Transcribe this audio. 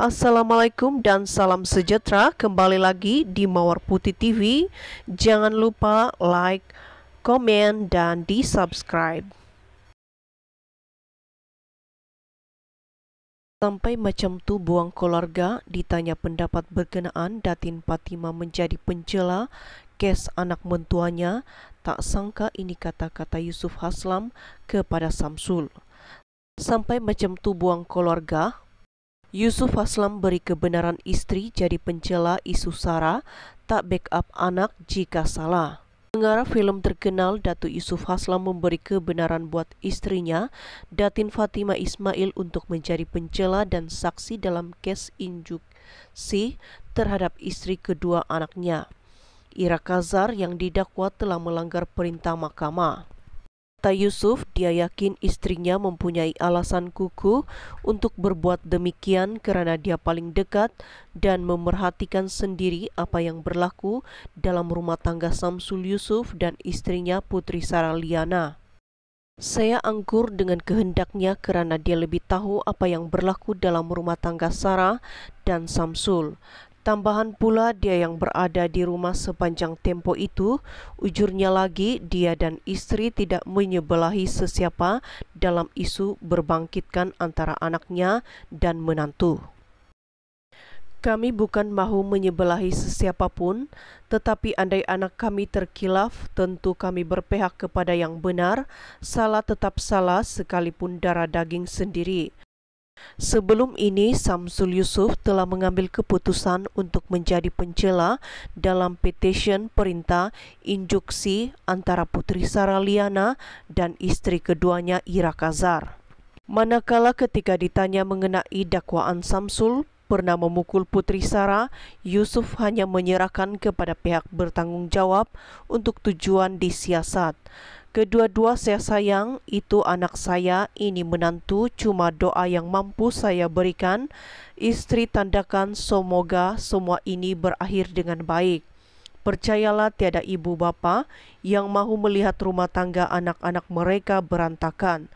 Assalamualaikum dan salam sejahtera kembali lagi di Mawar Putih TV. Jangan lupa like, komen, dan di subscribe. Sampai macam tu buang keluarga ditanya pendapat berkenaan Datin Fatima menjadi penjela kes anak mentuanya, tak sangka ini kata-kata Yusuf Haslam kepada Samsul. Sampai macam tu buang keluarga, Yusuf Haslam beri kebenaran istri jadi pencela isu Sara, tak backup anak jika salah. Pengarah film terkenal Datu Yusuf Haslam memberi kebenaran buat istrinya, Datin Fatima Ismail untuk menjadi pencela dan saksi dalam kes injuk injuksi terhadap istri kedua anaknya. Ira Kazar yang didakwa telah melanggar perintah mahkamah. Kata Yusuf, dia yakin istrinya mempunyai alasan kuku untuk berbuat demikian karena dia paling dekat dan memerhatikan sendiri apa yang berlaku dalam rumah tangga Samsul Yusuf dan istrinya Putri Sarah Liana. Saya angkur dengan kehendaknya karena dia lebih tahu apa yang berlaku dalam rumah tangga Sarah dan Samsul. Tambahan pula dia yang berada di rumah sepanjang tempo itu, ujurnya lagi dia dan istri tidak menyebelahi sesiapa dalam isu berbangkitkan antara anaknya dan menantu. Kami bukan mahu menyebelahi sesiapa pun, tetapi andai anak kami terkilaf, tentu kami berpihak kepada yang benar, salah tetap salah sekalipun darah daging sendiri. Sebelum ini, Samsul Yusuf telah mengambil keputusan untuk menjadi pencela dalam petition perintah injuksi antara Putri Sarah Liana dan istri keduanya Ira Kazar. Manakala ketika ditanya mengenai dakwaan Samsul pernah memukul Putri Sarah, Yusuf hanya menyerahkan kepada pihak bertanggung jawab untuk tujuan disiasat. Kedua-dua saya sayang, itu anak saya, ini menantu, cuma doa yang mampu saya berikan. Istri tandakan semoga semua ini berakhir dengan baik. Percayalah tiada ibu bapa yang mahu melihat rumah tangga anak-anak mereka berantakan.